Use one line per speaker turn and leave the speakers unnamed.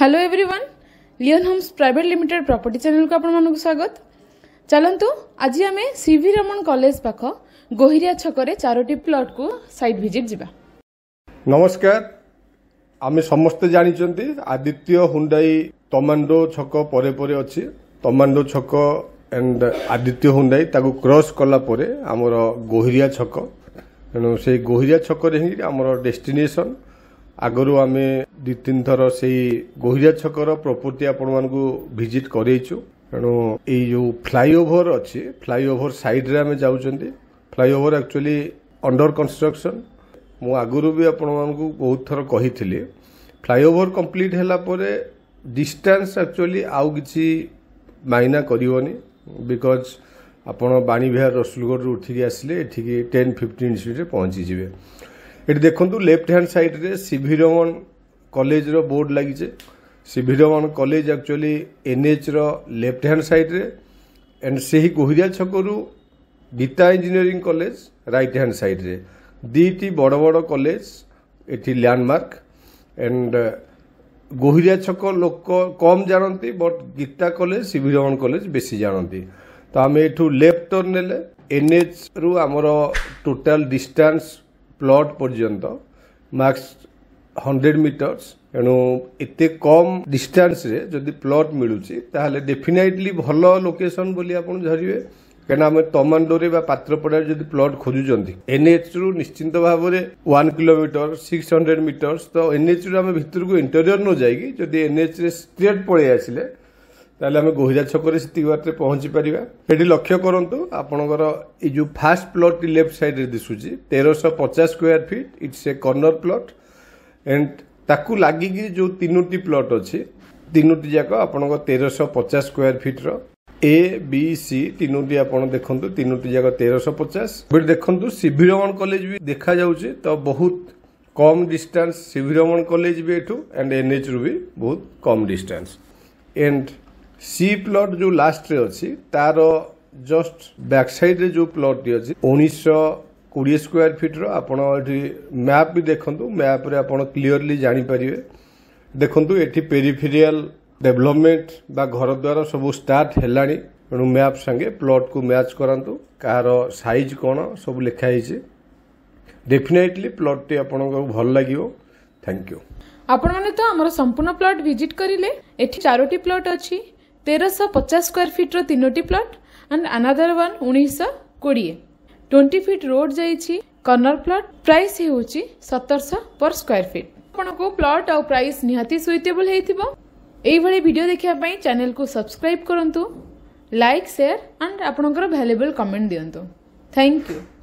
hello everyone Leon homes private limited property ଚ୍ୟାନେଲକୁ ଆପଣମାନଙ୍କୁ ସ୍ୱାଗତ ଚାଲନ୍ତୁ ଆଜି ଆମେ ସି ଭି ରମଣ କଲେଜ ପାଖ ଗୋହିରିଆ ଛକରେ ଚାରୋଟି ପ୍ଲଟ୍କୁ ସାଇଟ୍ ଭିଜିଟ୍ ଯିବା
ନମସ୍କାର ଆମେ ସମସ୍ତେ ଜାଣିଛନ୍ତି ଆଦିତ୍ୟ ହୁଣ୍ଡାଇ ତମାଣ୍ଡୋ ଛକ ପରେ ପରେ ଅଛି ତମାଣ୍ଡୋ ଛକ ଆଣ୍ଡ ଆଦିତ୍ୟ ହୁଣ୍ଡାଇ ତାକୁ କ୍ରସ୍ କଲା ପରେ ଆମର ଗୋହିରିଆ ଛକ ତେଣୁ ସେଇ ଗୋହିରିଆ ଛକରେ ହିଁ ଆମର ଡେଷ୍ଟିନେସନ୍ ଆଗରୁ ଆମେ ଦୁଇ ତିନି ଥର ସେଇ ଗହିରା ଛକର ପ୍ରପର୍ଟି ଆପଣମାନଙ୍କୁ ଭିଜିଟ୍ କରାଇଛୁ ତେଣୁ ଏଇ ଯେଉଁ ଫ୍ଲାଇଓଭର ଅଛି ଫ୍ଲାଇଓଭର ସାଇଡ଼ରେ ଆମେ ଯାଉଛନ୍ତି ଫ୍ଲାଇଓଭର ଆକ୍ଚୁଆଲି ଅଣ୍ଡର କନଷ୍ଟ୍ରକ୍ସନ ମୁଁ ଆଗରୁ ବି ଆପଣମାନଙ୍କୁ ବହୁତ ଥର କହିଥିଲି ଫ୍ଲାଇଓଭର କମ୍ପ୍ଲିଟ୍ ହେଲା ପରେ ଡିଷ୍ଟାନ୍ସ ଆକ୍ଚୁଆଲି ଆଉ କିଛି ମାଇନା କରିବନି ବିକଜ୍ ଆପଣ ବାଣୀବିହାର ରସୁଲଗଡ଼ରୁ ଉଠିକି ଆସିଲେ ଏଠିକି ଟେନ୍ ଫିଫ୍ଟିନ୍ ସିଟ୍ରେ ପହଞ୍ଚିଯିବେ ଏଠି ଦେଖନ୍ତୁ ଲେଫ୍ଟ ହ୍ୟାଣ୍ଡ ସାଇଡ଼୍ରେ ସି ଭି ରମଣ କଲେଜର ବୋର୍ଡ଼ ଲାଗିଛେ C V Raman college actually ଏନ୍ଏଚ୍ର ଲେଫ୍ଟ ହ୍ୟାଣ୍ଡ ସାଇଡ଼୍ରେ ଆଣ୍ଡ ସେହି ଗୋହିରିଆ ଛକରୁ Gita engineering college right hand ସାଇଡ଼୍ରେ ଦୁଇଟି ବଡ଼ ବଡ଼ କଲେଜ ଏଠି ଲ୍ୟାଣ୍ଡମାର୍କ ଆଣ୍ଡ ଗୋହିରିଆ ଛକ ଲୋକ କମ୍ ଜାଣନ୍ତି but Gita college C V Raman college ବେଶୀ ଜାଣନ୍ତି ତ ଆମେ ଏଠୁ ଲେଫ୍ଟ ଟର୍ନ ନେଲେ ଏନ୍ଏଚ୍ରୁ ଆମର ଟୋଟାଲ୍ ଡିଷ୍ଟାନ୍ସ প্লট পর্যন্ত ମାକ୍ସ ହଣ୍ଡ୍ରେଡ଼ ମିଟର୍ସ ଏଣୁ ଏତେ କମ୍ ଡିଷ୍ଟାନ୍ସରେ ଯଦି ପ୍ଲଟ୍ ମିଳୁଛି ତାହେଲେ ଡେଫିନାଇଟଲି ଭଲ ଲୋକେସନ୍ ବୋଲି ଆପଣ ଧରିବେ କାହିଁକିନା ଆମେ ତମାଣ୍ଡୋରେ ବା ପାତ୍ରପଡ଼ାରେ ଯଦି ପ୍ଲଟ୍ ଖୋଜୁଛନ୍ତି ଏନ୍ଏଚ୍ରୁ ନିଶ୍ଚିନ୍ତ ଭାବରେ one kilometre six hundred metres ତ ଏନ୍ଏଚ୍ରୁ ଆମେ ଭିତରକୁ ଇଣ୍ଟରିୟର୍ ନ ଯାଇକି ଯଦି ଏନ୍ଏଚ୍ରେ ଷ୍ଟ୍ରେଟ୍ ପଳେଇ ଆସିଲେ ତାହେଲେ ଆମେ ଗୋହିରା ଛକରେ ସେତିକି ବାଟରେ ପହଞ୍ଚି ପାରିବା ସେଠି ଲକ୍ଷ୍ୟ କରନ୍ତୁ ଆପଣଙ୍କର ଏଇ ଯେଉଁ ଫାଷ୍ଟ ପ୍ଲଟ୍ଟି ଲେଫ୍ଟ ସାଇଡ଼୍ରେ ଦିଶୁଛି ତେରଶହ ପଚାଶ square feet it's a corner plot and ତାକୁ ଲାଗିକି ଯେଉଁ ତିନୋଟି ପ୍ଲଟ୍ ଅଛି ତିନୋଟି ଯାକ ଆପଣଙ୍କ ତେରଶହ ପଚାଶ ସ୍କୋୟାର ଫିଟ୍ର ଏ ବି ସି ତିନୋଟି ଆପଣ ଦେଖନ୍ତୁ ତିନୋଟି ଯାକ ତେରଶହ ପଚାଶ ଗୋଟେ ଦେଖନ୍ତୁ ସିଭି ରମଣ କଲେଜ ବି ଦେଖାଯାଉଛି ତ ବହୁତ କମ୍ ଡିଷ୍ଟାନ୍ସ ସିଭି ରମଣ କଲେଜ ବି ଏଠୁ ଆଣ୍ଡ ଏନ୍ଏଚ୍ରୁ ବି ବହୁତ କମ୍ ଡିଷ୍ଟାନ୍ସ ଏଣ୍ଡ ସି ପ୍ଲଟ୍ ଯେଉଁ ଲାଷ୍ଟରେ ଅଛି ତାର ଜଷ୍ଟ ବ୍ୟାକ୍ ସାଇଡ୍ରେ ଯେଉଁ ପ୍ଲଟ୍ଟି ଅଛି ଉଣେଇଶହ କୋଡ଼ିଏ ସ୍କୋୟାର ଫିଟ୍ର ଆପଣ ଏଠି ମ୍ୟାପ୍ ବି ଦେଖନ୍ତୁ ମ୍ୟାପ୍ରେ ଆପଣ କ୍ଲିଅରଲି ଜାଣିପାରିବେ ଦେଖନ୍ତୁ ଏଠି ପେରିଫେରିଆଲ ଡେଭଲପମେଣ୍ଟ ବା ଘର ଦ୍ୱାର ସବୁ ଷ୍ଟାର୍ଟ ହେଲାଣି ତେଣୁ ମ୍ୟାପ୍ ସାଙ୍ଗେ ପ୍ଲଟ୍କୁ ମ୍ୟାଚ୍ କରନ୍ତୁ କାହାର ସାଇଜ୍ କ'ଣ ସବୁ ଲେଖା ହେଇଛି ଡେଫିନେଟଲି ପ୍ଲଟ୍ଟି ଆପଣଙ୍କୁ ଭଲ ଲାଗିବ ଥ୍ୟାଙ୍କ ୟୁ
ଆପଣମାନେ ତ ଆମର ସମ୍ପୂର୍ଣ୍ଣ ପ୍ଲଟ୍ ଭିଜିଟ୍ କରିଲେ ଏଠି ଚାରୋଟି ପ୍ଲଟ୍ ଅଛି ତେରଶହ ପଚାଶ ସ୍କୋୟାର ଫିଟ୍ର ତିନୋଟି ପ୍ଲଟ୍ ଆଣ୍ଡ ଆନାଦର ୱାନ୍ ଉଣେଇଶହ କୋଡ଼ିଏ ଟ୍ୱେଣ୍ଟି ଫିଟ୍ ରୋଡ୍ ଯାଇଛି କର୍ଣ୍ଣର ପ୍ଲଟ୍ ପ୍ରାଇସ୍ ହେଉଛି ସତରଶହ ପର୍ ସ୍କୋୟାର ଫିଟ୍ ଆପଣଙ୍କୁ ପ୍ଲଟ୍ ଆଉ ପ୍ରାଇସ୍ ନିହାତି ସୁଇଟେବଲ୍ ହେଇଥିବ ଏଇଭଳି ଭିଡ଼ିଓ ଦେଖିବା ପାଇଁ ଚ୍ୟାନେଲକୁ ସବସ୍କ୍ରାଇବ୍ କରନ୍ତୁ ଲାଇକ୍ ସେୟାର ଆଣ୍ଡ ଆପଣଙ୍କର ଭ୍ୟାଲୁଏବଲ୍ କମେଣ୍ଟ ଦିଅନ୍ତୁ ଥ୍ୟାଙ୍କ ୟୁ